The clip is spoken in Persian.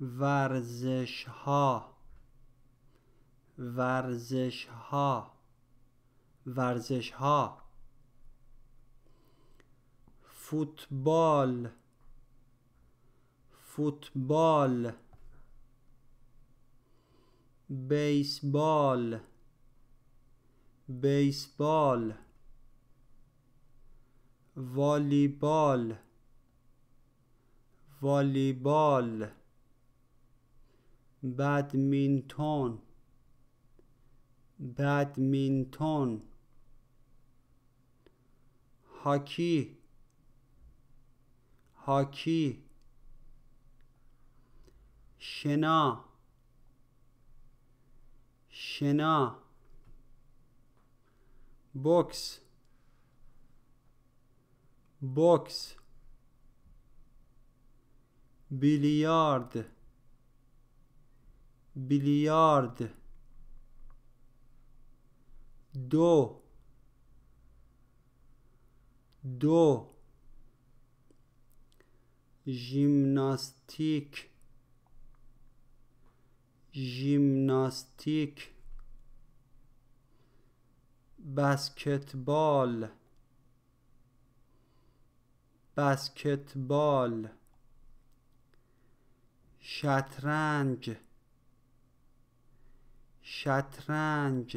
ورزش ها ورزش ها ورزش ها فوتبال فوتبال بیسبال بیسبال والیبال والیبال بدمینتون بدمینتون هاکی هاکی شنا شنا بوکس بوکس بیلیارد بیلیارد دو دو ژیمناستیک ژیمناستیک بسکتبال بسکتبال شطرنج شطرنج